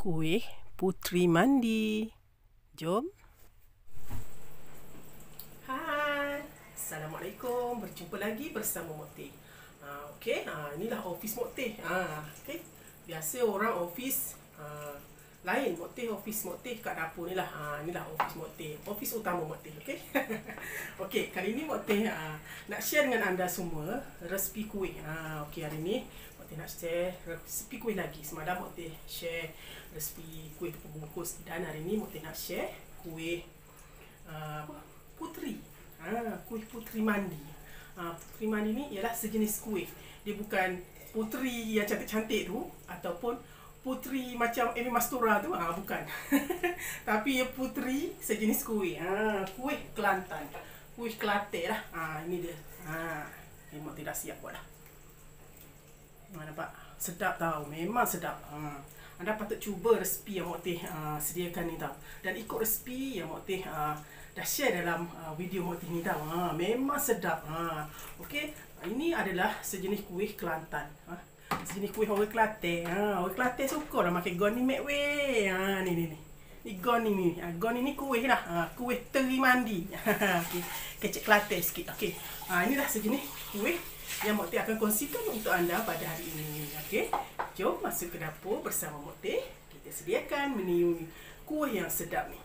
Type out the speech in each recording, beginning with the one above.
kuih putri mandi. Jom. Hai. Assalamualaikum. Berjumpa lagi bersama Mokte. Ha, ah, okay. Ha, ah, inilah office Mokte. Ha, ah, okay. Biasa orang office. ha, lain. Mokte, office Mokte kat dapur ni lah. Ha, inilah office Mokte. Office utama Mokte. Okay. okay. Kali ini Mokte ha, nak share dengan anda semua resipi kuih. Ha, okay. Hari ini. Mokte nak resipi kuih lagi Semalam Mokte share resipi kuih tepung bungkus Dan hari ni Mokte nak share kuih uh, putri ha, Kuih putri mandi ha, Putri mandi ni ialah sejenis kuih Dia bukan putri yang cantik-cantik tu Ataupun putri macam Amy Mastura tu ha, Bukan Tapi ya putri sejenis kuih ha, Kuih Kelantan Kuih Kelantan lah ha, Ini dia ha, Ini Mokte dah siap buat lah Ha, nampak? Sedap tau. Memang sedap. Ha. Anda patut cuba resipi yang Mokteh uh, ha, sediakan ni tau. Dan ikut resipi yang Mokteh uh, ha, dah share dalam uh, video Mokteh ni tau. Ha, memang sedap. Ha. Okey, ini adalah sejenis kuih Kelantan. Ha. Sejenis kuih orang Kelantan. Ha. Orang Kelantan suka lah makan gon ni make way. Ha, ni ni ni. Ni gon ni ni. Ha, gon ni ni kuih lah. Ha, kuih teri mandi. okay. Kecik Kelantan sikit. Okey, ha, inilah sejenis kuih yang Mok akan kongsikan untuk anda pada hari ini. Okey, jom masuk ke dapur bersama Mok Kita sediakan menu kuih yang sedap ni.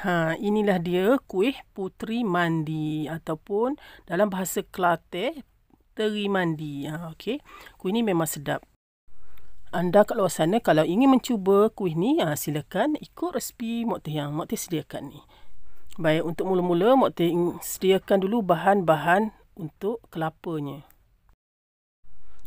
Ha, inilah dia kuih putri mandi ataupun dalam bahasa Kelate teri mandi. Ha, okay. Kuih ini memang sedap. Anda kat luar sana kalau ingin mencuba kuih ni, ha, silakan ikut resipi Mok yang Mok sediakan ni. Baik, untuk mula-mula Mokte sediakan dulu bahan-bahan untuk kelapanya.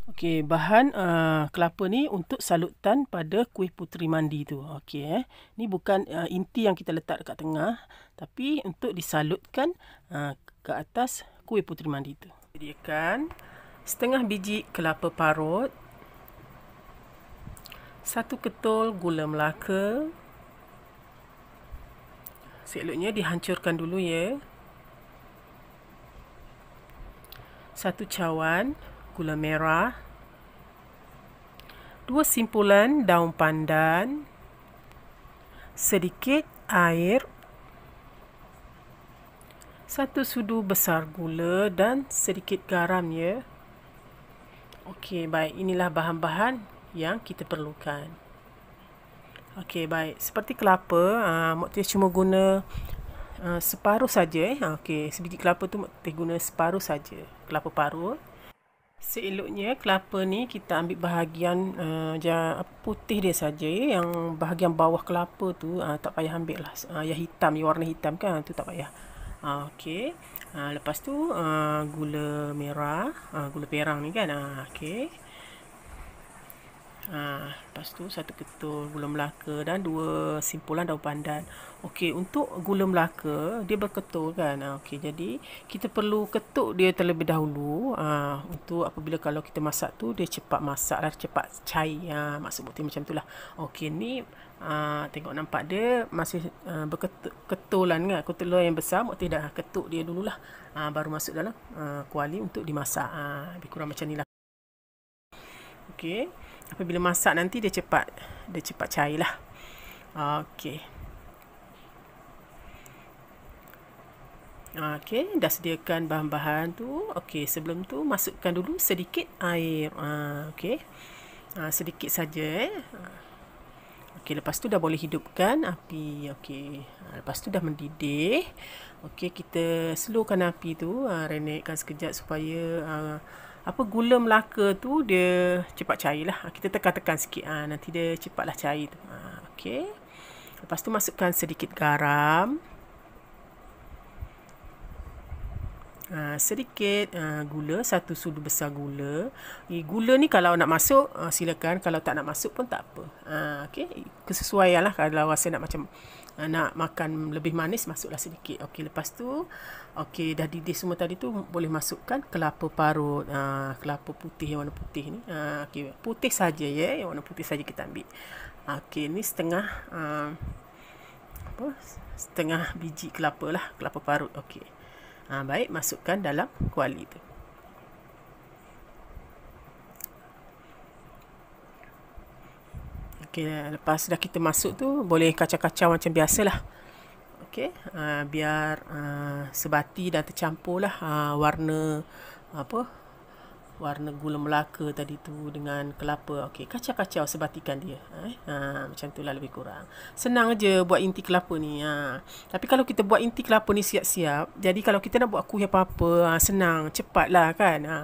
Okey, bahan uh, kelapa ni untuk salutan pada kuih putri mandi tu. Okey eh. Ni bukan uh, inti yang kita letak dekat tengah, tapi untuk disalutkan uh, ke atas kuih putri mandi tu. Sediakan setengah biji kelapa parut, satu ketul gula melaka, seeloknya dihancurkan dulu ya. Satu cawan gula merah. Dua simpulan daun pandan. Sedikit air. Satu sudu besar gula dan sedikit garam ya. Okey, baik. Inilah bahan-bahan yang kita perlukan. Okey, baik. Seperti kelapa, uh, ah, Mok Teh cuma guna uh, separuh saja. Eh. Ah, okey, sebiji kelapa tu Mok Teh guna separuh saja. Kelapa parut. Seeloknya kelapa ni kita ambil bahagian uh, putih dia saja eh. yang bahagian bawah kelapa tu uh, tak payah ambil lah uh, yang hitam yang warna hitam kan tu tak payah uh, okey uh, lepas tu uh, gula merah uh, gula perang ni kan uh, okey Ha, lepas tu satu ketul gula melaka dan dua simpulan daun pandan. Okey, untuk gula melaka dia berketul kan. Ha, Okey, jadi kita perlu ketuk dia terlebih dahulu ha, untuk apabila kalau kita masak tu dia cepat masak lah, cepat cair. Ha, maksud bukti macam tu lah. Okey, ni ha, tengok nampak dia masih ha, berketulan kan. Ketulan yang besar, bukti dah ketuk dia dulu lah. Ha, baru masuk dalam ha, kuali untuk dimasak. Ha, lebih kurang macam ni lah. Okey apabila masak nanti dia cepat dia cepat cair lah okey Okey, dah sediakan bahan-bahan tu. Okey, sebelum tu masukkan dulu sedikit air. Ha, okey. Ha, sedikit saja eh. Okey, lepas tu dah boleh hidupkan api. Okey. Ha, lepas tu dah mendidih. Okey, kita slowkan api tu. Ha, renekkan sekejap supaya ha, apa gula melaka tu dia cepat cair lah. Ah, kita tekan-tekan sikit ah ha, nanti dia cepatlah cair tu. Ha, okey. Lepas tu masukkan sedikit garam. Ha, sedikit ha, gula satu sudu besar gula. Eh, gula ni kalau nak masuk ha, silakan kalau tak nak masuk pun tak apa. Ah ha, okey kesesuaianlah kalau rasa nak macam Eh, nak makan lebih manis masuklah sedikit. Okey lepas tu okey dah didih semua tadi tu boleh masukkan kelapa parut ha, kelapa putih yang warna putih ni. Ha, okey putih saja ya yang warna putih saja kita ambil. Okey ni setengah ha, apa setengah biji kelapa lah kelapa parut okey. Ha, baik masukkan dalam kuali tu. Okay, lepas dah kita masuk tu boleh kacau-kacau macam biasalah. okay, uh, ah, biar uh, sebati dan tercampurlah uh, warna apa warna gula melaka tadi tu dengan kelapa. Okey, kacau-kacau sebatikan dia. Ha, eh? Ha, macam tu lah lebih kurang. Senang aje buat inti kelapa ni. Ha. Tapi kalau kita buat inti kelapa ni siap-siap, jadi kalau kita nak buat kuih apa-apa, ha, senang, cepat lah kan. Ha.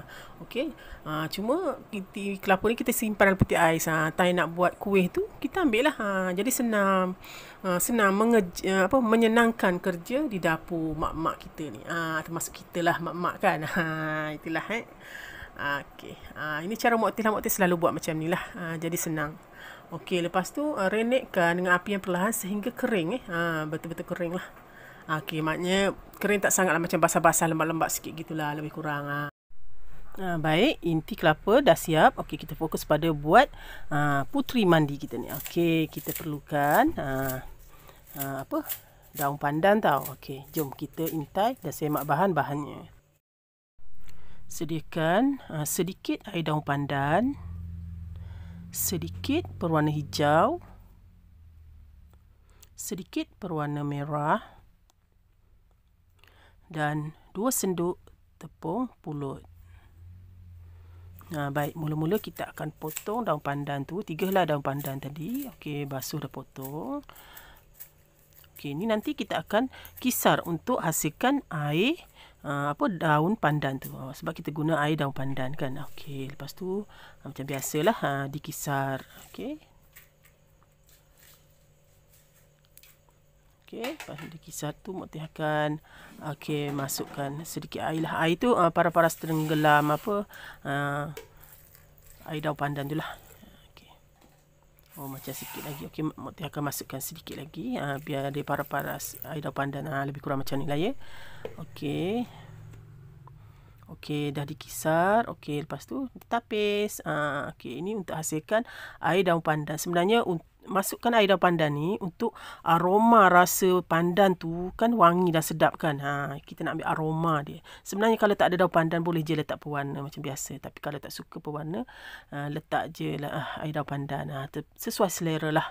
Okey, ha, cuma inti kelapa ni kita simpan dalam peti ais. Ha. Time nak buat kuih tu, kita ambil lah. Ha. Jadi senang, ha, senang mengeja, apa, menyenangkan kerja di dapur mak-mak kita ni. Ha, termasuk kita lah mak-mak kan. Ha, itulah eh. Okey. Uh, ini cara Mokti lah. Mokti selalu buat macam ni lah. Uh, jadi senang. Okey. Lepas tu uh, renekkan dengan api yang perlahan sehingga kering. Eh. Uh, betul-betul kering lah. Okey. Maknanya kering tak sangat lah. Macam basah-basah lembab-lembab sikit gitulah Lebih kurang lah. Uh, baik, inti kelapa dah siap. Okey, kita fokus pada buat uh, putri mandi kita ni. Okey, kita perlukan uh, uh, apa? daun pandan tau. Okey, jom kita intai dan semak bahan-bahannya sediakan uh, sedikit air daun pandan sedikit berwarna hijau sedikit berwarna merah dan dua senduk tepung pulut. Nah, baik, mula-mula kita akan potong daun pandan tu. Tiga lah daun pandan tadi. Okey, basuh dah potong. Okey, ni nanti kita akan kisar untuk hasilkan air Ah, apa daun pandan tu uh, sebab kita guna air daun pandan kan okey lepas tu uh, macam biasalah uh, dikisar okey Okey, lepas tu dikisar tu mesti akan okey masukkan sedikit air lah. Air tu uh, para-para setenggelam apa uh, air daun pandan tu lah. Oh macam sikit lagi. Okey, Mokti akan masukkan sedikit lagi. Ha, biar dia paras-paras air daun pandan. Ha, lebih kurang macam ni lah ya. Okey. Okey, dah dikisar. Okey, lepas tu tapis. Ha, Okey, ini untuk hasilkan air daun pandan. Sebenarnya untuk masukkan air daun pandan ni untuk aroma rasa pandan tu kan wangi dan sedap kan. Ha, kita nak ambil aroma dia. Sebenarnya kalau tak ada daun pandan boleh je letak pewarna macam biasa. Tapi kalau tak suka pewarna, ha, letak je lah ah, air daun pandan. Ha, sesuai selera lah.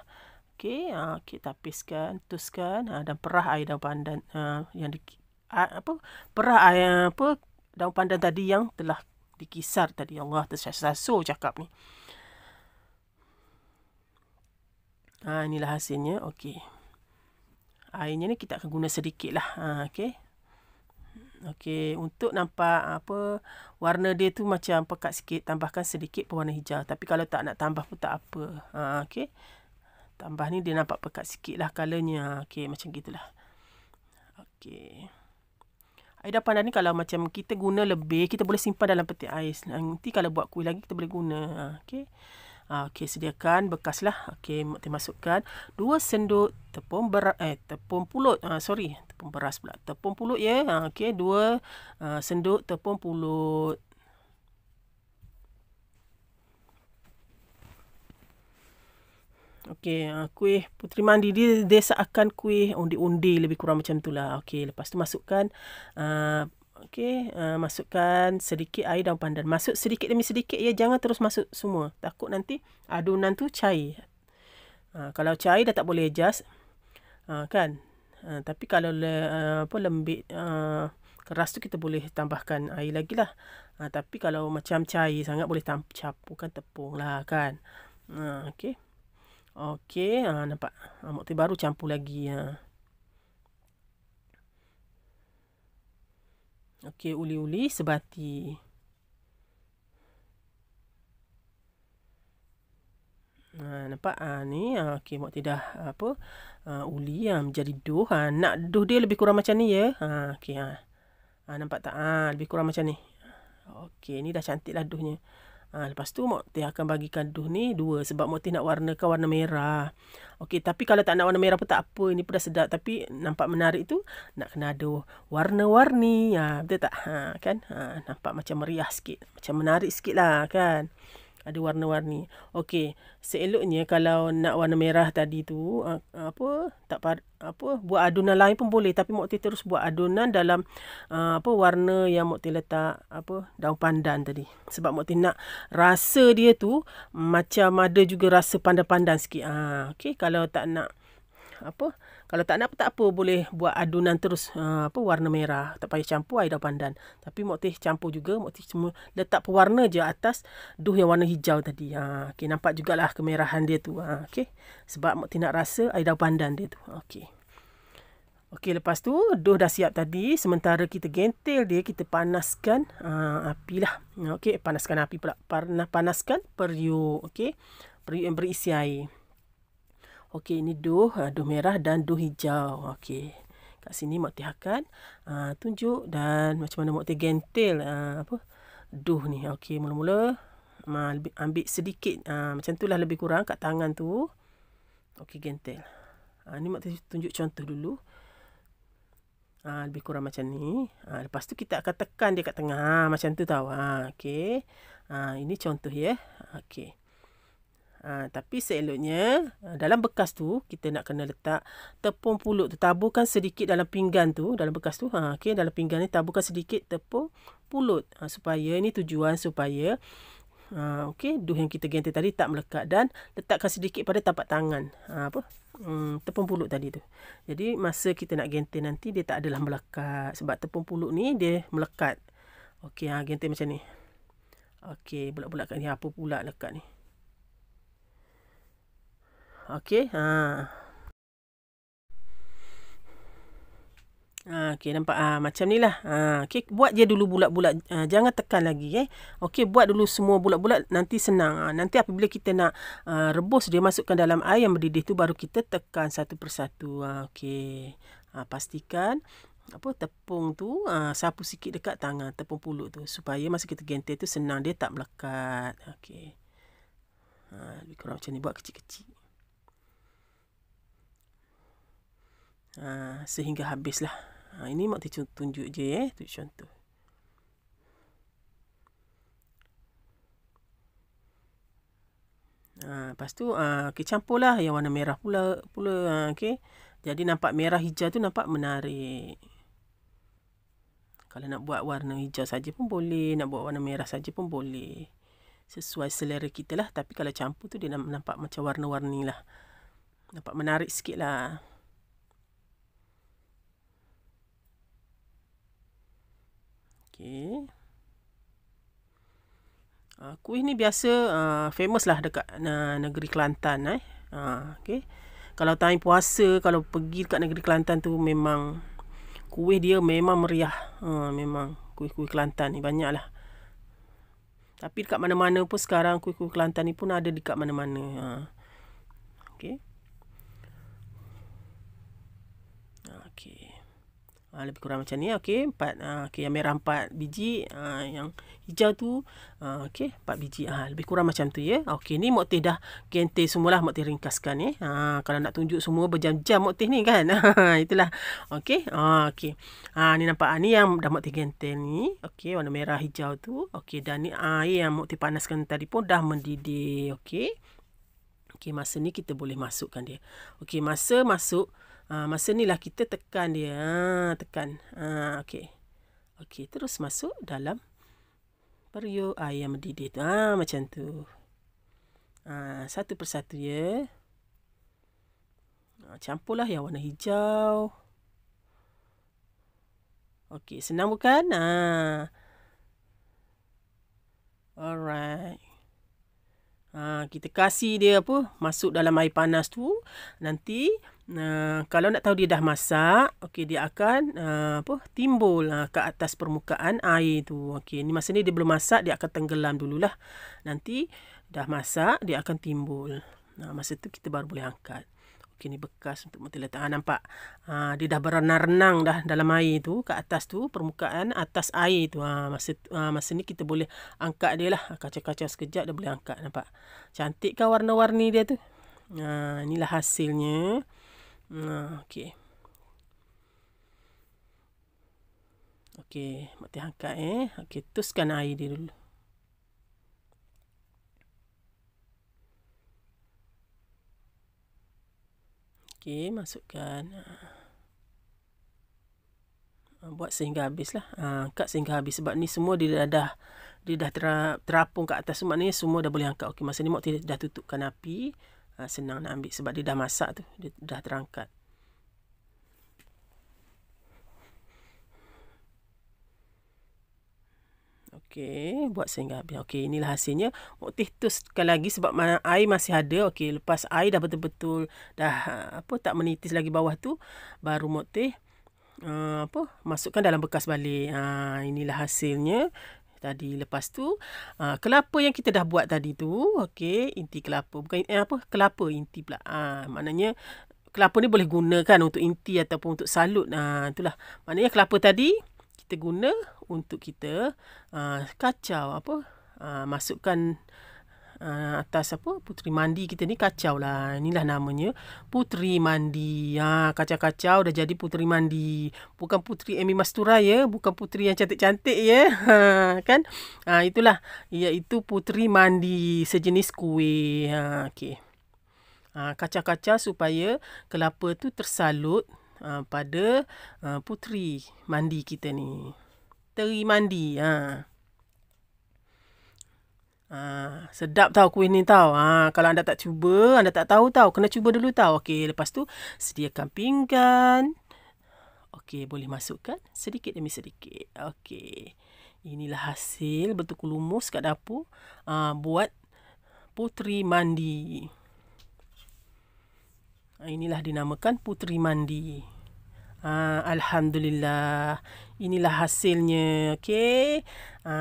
Okay, ha, kita tapiskan, tuskan ha, dan perah air daun pandan ha, yang di, ha, apa perah air apa daun pandan tadi yang telah dikisar tadi Allah tersasul cakap ni. Ha, inilah hasilnya. Okey. Airnya ni kita akan guna sedikit lah. Ha, okey. Okey. Untuk nampak apa warna dia tu macam pekat sikit. Tambahkan sedikit pewarna hijau. Tapi kalau tak nak tambah pun tak apa. Ha, okey. Tambah ni dia nampak pekat sikit lah colornya. Ha, okey. Macam gitulah. Okey. Air dah pandan ni kalau macam kita guna lebih, kita boleh simpan dalam peti ais. Nanti kalau buat kuih lagi, kita boleh guna. Ha, okey. Ah, okey sediakan bekas lah. okey masukkan dua sendok tepung beras eh tepung pulut uh, sorry tepung beras pula tepung pulut ya yeah. okey dua uh, sendok tepung pulut Okey, kuih putri mandi dia, dia seakan kuih undi-undi lebih kurang macam itulah. Okey, lepas tu masukkan uh, Okey, uh, masukkan sedikit air daun pandan. Masuk sedikit demi sedikit ya, jangan terus masuk semua. Takut nanti adunan tu cair. Uh, kalau cair dah tak boleh adjust. Uh, kan? Uh, tapi kalau le, uh, apa lembik uh, keras tu kita boleh tambahkan air lagi lah. Uh, tapi kalau macam cair sangat boleh campurkan tepung lah kan. Uh, okey. Okey, uh, nampak. uh, tu baru campur lagi. Uh. Okey, uli-uli sebati. Ha, nampak ha, ni ha, okey mak tidak apa ha, uli yang ha, menjadi doh ha, nak doh dia lebih kurang macam ni ya ha okey ha. ha nampak tak ha, lebih kurang macam ni okey ni dah cantiklah dohnya Ha, lepas tu Mokteh akan bagikan duh ni dua. Sebab Mokteh nak warnakan warna merah. Okey, tapi kalau tak nak warna merah pun tak apa. Ini pun dah sedap. Tapi nampak menarik tu nak kena ada warna-warni. Ha, betul tak? Ha, kan? Ha, nampak macam meriah sikit. Macam menarik sikit lah kan? ada warna-warni. Okey, seeloknya kalau nak warna merah tadi tu ah, apa tak apa buat adunan lain pun boleh tapi mukti terus buat adunan dalam ah, apa warna yang mukti letak apa daun pandan tadi. Sebab mukti nak rasa dia tu macam ada juga rasa pandan-pandan sikit. Ah okey kalau tak nak apa uh, kalau tak nak pun tak apa boleh buat adunan terus uh, apa warna merah. Tak payah campur air daun pandan. Tapi mok teh campur juga. Mok teh semua letak pewarna je atas duh yang warna hijau tadi. Ha, uh, okay, nampak jugalah kemerahan dia tu. Ha, uh, okay. Sebab mok teh nak rasa air daun pandan dia tu. Okay. Okey, lepas tu duh dah siap tadi. Sementara kita gentel dia, kita panaskan uh, ah, api lah. Okey, panaskan api pula. Panaskan periuk, okey. Periuk yang berisi air. Okey, ini doh, ah, doh merah dan doh hijau. Okey. Kat sini Mokti akan uh, tunjuk dan macam mana Mokti gentil uh, apa doh ni. Okey, mula-mula uh, ambil sedikit uh, macam lah lebih kurang kat tangan tu. Okey, gentel. Ha, uh, ni Mokti tunjuk contoh dulu. Ha, lebih kurang macam ni. Ha, lepas tu kita akan tekan dia kat tengah. Ha, macam tu tau. Ha, uh, okey. Ha, ini contoh ya. Okey. Ha, tapi seeloknya ha, dalam bekas tu kita nak kena letak tepung pulut tu taburkan sedikit dalam pinggan tu dalam bekas tu ha okey dalam pinggan ni taburkan sedikit tepung pulut ha, supaya ini tujuan supaya ha okey duh yang kita ganti tadi tak melekat dan letakkan sedikit pada tapak tangan ha, apa hmm, tepung pulut tadi tu jadi masa kita nak ganti nanti dia tak adalah melekat sebab tepung pulut ni dia melekat okey ha ganti macam ni okey bulat-bulat ni apa pula lekat ni Okey. Ha. Ha, okey nampak ah ha, macam lah, Ha okey buat je dulu bulat-bulat. Ha, jangan tekan lagi eh. Okey buat dulu semua bulat-bulat nanti senang. Ha, nanti apabila kita nak ha, rebus dia masukkan dalam air yang mendidih tu baru kita tekan satu persatu. Ha, okey. Ha, pastikan apa tepung tu ha, sapu sikit dekat tangan tepung pulut tu supaya masa kita gentir tu senang dia tak melekat. Okey. Ha lebih kurang macam ni buat kecil-kecil. ha, sehingga habislah. Ha, ini mak tunjuk, tunjuk je eh, tunjuk contoh. Ha, lepas tu ha, okay, campur lah yang warna merah pula. pula ha, okay. Jadi nampak merah hijau tu nampak menarik. Kalau nak buat warna hijau saja pun boleh. Nak buat warna merah saja pun boleh. Sesuai selera kita lah. Tapi kalau campur tu dia nampak macam warna-warni lah. Nampak menarik sikit lah. Okey. Uh, kuih ni biasa uh, famous lah dekat uh, negeri Kelantan eh. Uh, okey. Kalau time puasa, kalau pergi dekat negeri Kelantan tu memang kuih dia memang meriah. Uh, memang kuih-kuih Kelantan ni banyak lah. Tapi dekat mana-mana pun sekarang kuih-kuih Kelantan ni pun ada dekat mana-mana. Uh, Okay. Okey. Ha, lebih kurang macam ni ah, okey empat ha, okey yang merah empat biji ha, yang hijau tu ha, okey empat biji ha, lebih kurang macam tu ya okey ni motif dah gente semulalah motif ringkaskan ni eh. ha, kalau nak tunjuk semua berjam-jam motif ni kan itulah okey ha, okey ha, ni nampak ha, ni yang dah motif gente ni okey warna merah hijau tu okey dan ni air ha, yang motif panaskan tadi pun dah mendidih okey Okey, masa ni kita boleh masukkan dia. Okey, masa masuk, Ha, masa ni lah kita tekan dia. Ha, tekan. Ha, ah, okay, okay. terus masuk dalam periuk ayam mendidih tu. Ha, macam tu. Ha, satu persatu ya. Ha, campurlah yang warna hijau. Okay, senang bukan? Ha. Alright. Ha, kita kasih dia apa? Masuk dalam air panas tu. Nanti Ah, kalau nak tahu dia dah masak, okey dia akan uh, apa timbul uh, ke atas permukaan air tu. Okey, ni masa ni dia belum masak, dia akan tenggelam dululah. Nanti dah masak, dia akan timbul. Nah, masa tu kita baru boleh angkat. Okey, ni bekas untuk mata letak. Ha, nampak uh, dia dah berenang-renang dah dalam air tu, ke atas tu permukaan atas air tu. Ha, masa uh, masa ni kita boleh angkat dia lah. Kacau-kacau sekejap dah boleh angkat, nampak. Cantik kan warna-warni dia tu? Ha, inilah hasilnya nah okey. Okey, mati angkat eh. Okey, tuskan air dia dulu. Okey, masukkan. Ah. Ah, buat sehingga habis lah. Ha, ah, angkat sehingga habis. Sebab ni semua dia dah dia dah terapung kat atas. Maknanya semua dah boleh angkat. Okey, masa ni Mok dah tutupkan api ha, senang nak ambil sebab dia dah masak tu dia dah terangkat Okey, buat sehingga habis. Okey, inilah hasilnya. Motif tu sekali lagi sebab mana air masih ada. Okey, lepas air dah betul-betul dah ah, apa tak menitis lagi bawah tu, baru motif uh, apa masukkan dalam bekas balik. Ha, inilah hasilnya tadi. Lepas tu, uh, kelapa yang kita dah buat tadi tu, okey, inti kelapa. Bukan eh, apa? Kelapa inti pula. Ah, uh, maknanya kelapa ni boleh gunakan untuk inti ataupun untuk salut. Ah, uh, itulah. Maknanya kelapa tadi kita guna untuk kita uh, kacau apa? Uh, masukkan uh, atas apa putri mandi kita ni kacau lah inilah namanya putri mandi ha kacau-kacau dah jadi putri mandi bukan putri Amy Mastura ya bukan putri yang cantik-cantik ya ha kan ha itulah iaitu putri mandi sejenis kuih ha okey ha kacau-kacau supaya kelapa tu tersalut ha, pada ha, puteri mandi kita ni teri mandi ha Ha, sedap tau kuih ni tau. Ha, kalau anda tak cuba, anda tak tahu tau. Kena cuba dulu tau. Okey, lepas tu sediakan pinggan. Okey, boleh masukkan sedikit demi sedikit. Okey. Inilah hasil betul lumus kat dapur ha, buat putri mandi. Ha, inilah dinamakan putri mandi. Ha, Alhamdulillah. Inilah hasilnya. Okay, Ha,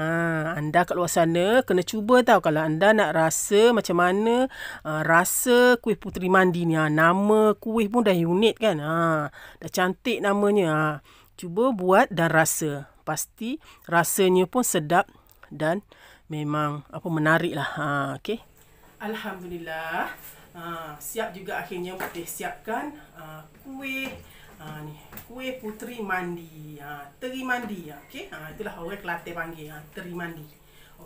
anda kat luar sana kena cuba tau. Kalau anda nak rasa macam mana ha, rasa kuih puteri mandi ni. Ha, nama kuih pun dah unik kan. Ha, dah cantik namanya. Ha, cuba buat dan rasa. Pasti rasanya pun sedap dan memang apa menarik lah. Ha, Okey. Alhamdulillah. Ha, siap juga akhirnya boleh siapkan ha, kuih ha, ni kuih putri mandi ha, teri mandi ha, okey ha, itulah orang kelate panggil ha, teri mandi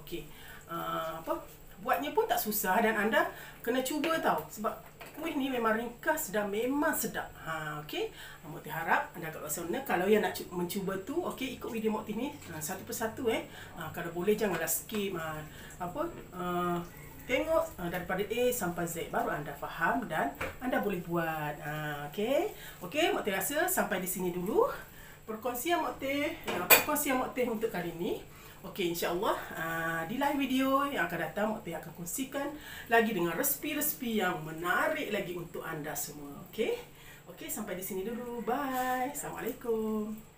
okey ha, apa buatnya pun tak susah dan anda kena cuba tau sebab kuih ni memang ringkas dan memang sedap ha okey ha, mokti harap anda kalau sana kalau yang nak mencuba tu okey ikut video mokti ni ha, satu persatu eh ha, kalau boleh janganlah skip ha, apa uh, tengok uh, daripada A sampai Z baru anda faham dan anda boleh buat uh, okey okey mak teh rasa sampai di sini dulu perkongsian mak teh uh, perkongsian mak teh untuk kali ini Okey insyaallah uh, di live video yang akan datang mak teh akan kongsikan lagi dengan resipi-resipi yang menarik lagi untuk anda semua okey okey sampai di sini dulu bye assalamualaikum